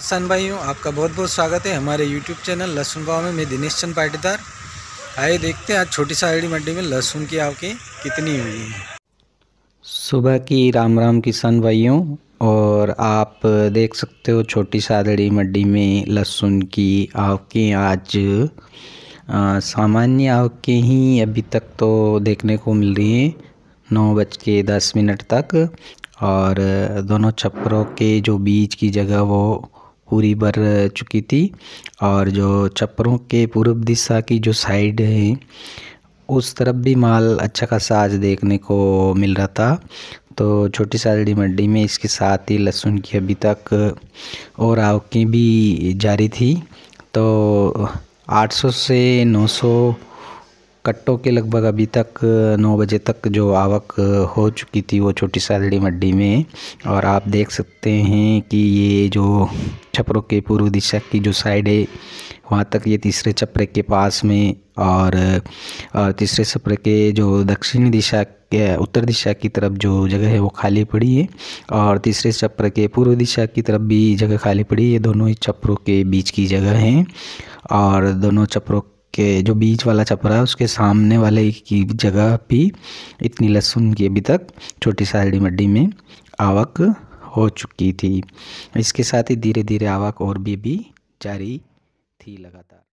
किसान भाइयों आपका बहुत बहुत स्वागत है हमारे यूट्यूब चैनल लहसुन गाँव में मैं दिनेश चंद पाटीदार आइए देखते हैं आज छोटी साहड़ी मंडी में लहसुन की आवकें कितनी हुई हैं सुबह की राम राम किसान भाइयों और आप देख सकते हो छोटी सादड़ी मंडी में लहसुन की आवकें आज सामान्य आवकें ही अभी तक तो देखने को मिल रही हैं नौ बज के दस मिनट तक और दोनों छप्परों के जो बीज की जगह वो पूरी भर चुकी थी और जो छप्परों के पूर्व दिशा की जो साइड है उस तरफ भी माल अच्छा खासा आज देखने को मिल रहा था तो छोटी सालड़ी मंडी में इसके साथ ही लहसुन की अभी तक और आवकें भी जारी थी तो 800 से 900 कट्टों के लगभग अभी तक नौ बजे तक जो आवक हो चुकी थी वो छोटी सालड़ी मंडी में और आप देख सकते हैं कि ये जो छपरों के पूर्व दिशा की जो साइड है वहाँ तक ये तीसरे छपरे के पास में और, तीसरे छपरे के जो दक्षिणी दिशा के उत्तर दिशा की तरफ जो जगह है वो खाली पड़ी है और तीसरे छपर के पूर्व दिशा की तरफ भी जगह खाली पड़ी है दोनों ही छपरों के बीच की जगह हैं और दोनों छपरों के जो बीच वाला छपरा है उसके सामने वाले की जगह भी इतनी लहसुन की अभी तक छोटी साड़ी मंडी में आवक हो चुकी थी इसके साथ ही धीरे धीरे आवक और भी, भी जारी थी लगातार